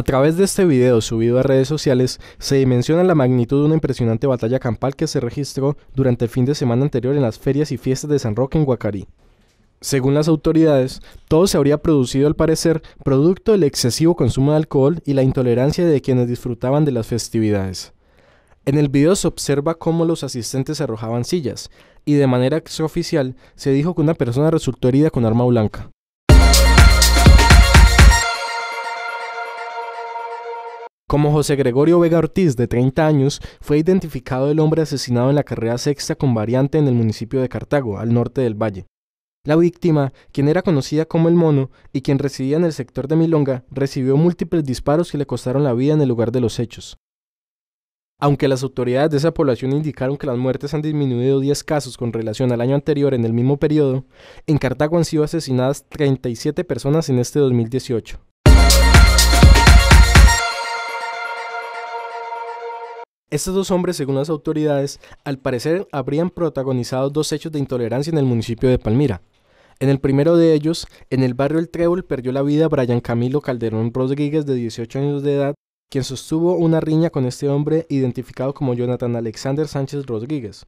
A través de este video subido a redes sociales, se dimensiona la magnitud de una impresionante batalla campal que se registró durante el fin de semana anterior en las ferias y fiestas de San Roque en Guacarí. Según las autoridades, todo se habría producido al parecer producto del excesivo consumo de alcohol y la intolerancia de quienes disfrutaban de las festividades. En el video se observa cómo los asistentes arrojaban sillas, y de manera extraoficial se dijo que una persona resultó herida con arma blanca. Como José Gregorio Vega Ortiz, de 30 años, fue identificado el hombre asesinado en la carrera sexta con variante en el municipio de Cartago, al norte del valle. La víctima, quien era conocida como el mono y quien residía en el sector de Milonga, recibió múltiples disparos que le costaron la vida en el lugar de los hechos. Aunque las autoridades de esa población indicaron que las muertes han disminuido 10 casos con relación al año anterior en el mismo periodo, en Cartago han sido asesinadas 37 personas en este 2018. Estos dos hombres, según las autoridades, al parecer habrían protagonizado dos hechos de intolerancia en el municipio de Palmira. En el primero de ellos, en el barrio El Trébol perdió la vida Brian Camilo Calderón Rodríguez, de 18 años de edad, quien sostuvo una riña con este hombre identificado como Jonathan Alexander Sánchez Rodríguez.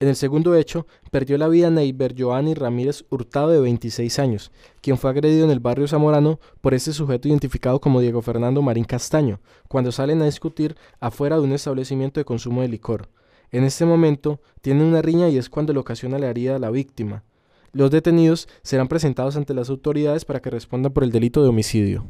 En el segundo hecho, perdió la vida Neiber Giovanni Ramírez Hurtado de 26 años, quien fue agredido en el barrio zamorano por este sujeto identificado como Diego Fernando Marín Castaño, cuando salen a discutir afuera de un establecimiento de consumo de licor. En este momento, tienen una riña y es cuando le ocasiona la herida a la víctima. Los detenidos serán presentados ante las autoridades para que respondan por el delito de homicidio.